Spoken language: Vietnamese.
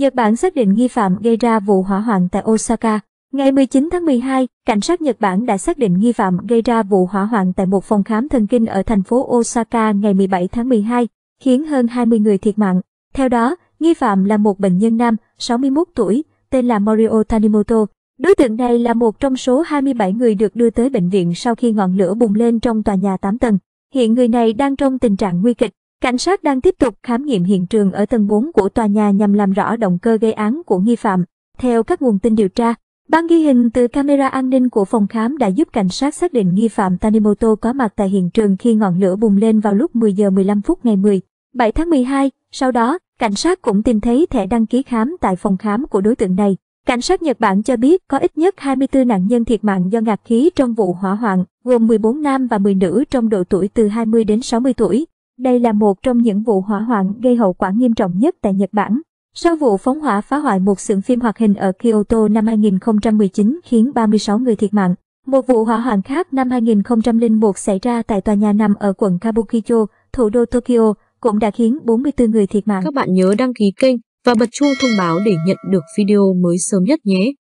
Nhật Bản xác định nghi phạm gây ra vụ hỏa hoạn tại Osaka. Ngày 19 tháng 12, cảnh sát Nhật Bản đã xác định nghi phạm gây ra vụ hỏa hoạn tại một phòng khám thần kinh ở thành phố Osaka ngày 17 tháng 12, khiến hơn 20 người thiệt mạng. Theo đó, nghi phạm là một bệnh nhân nam, 61 tuổi, tên là Morio Tanimoto. Đối tượng này là một trong số 27 người được đưa tới bệnh viện sau khi ngọn lửa bùng lên trong tòa nhà 8 tầng. Hiện người này đang trong tình trạng nguy kịch. Cảnh sát đang tiếp tục khám nghiệm hiện trường ở tầng 4 của tòa nhà nhằm làm rõ động cơ gây án của nghi phạm. Theo các nguồn tin điều tra, ban ghi hình từ camera an ninh của phòng khám đã giúp cảnh sát xác định nghi phạm Tanimoto có mặt tại hiện trường khi ngọn lửa bùng lên vào lúc 10 giờ 15 phút ngày 10. 7 tháng 12, sau đó, cảnh sát cũng tìm thấy thẻ đăng ký khám tại phòng khám của đối tượng này. Cảnh sát Nhật Bản cho biết có ít nhất 24 nạn nhân thiệt mạng do ngạt khí trong vụ hỏa hoạn, gồm 14 nam và 10 nữ trong độ tuổi từ 20 đến 60 tuổi. Đây là một trong những vụ hỏa hoạn gây hậu quả nghiêm trọng nhất tại Nhật Bản. Sau vụ phóng hỏa phá hoại một xưởng phim hoạt hình ở Kyoto năm 2019 khiến 36 người thiệt mạng, một vụ hỏa hoạn khác năm 2001 xảy ra tại tòa nhà nằm ở quận Kabukicho, thủ đô Tokyo, cũng đã khiến 44 người thiệt mạng. Các bạn nhớ đăng ký kênh và bật chuông thông báo để nhận được video mới sớm nhất nhé.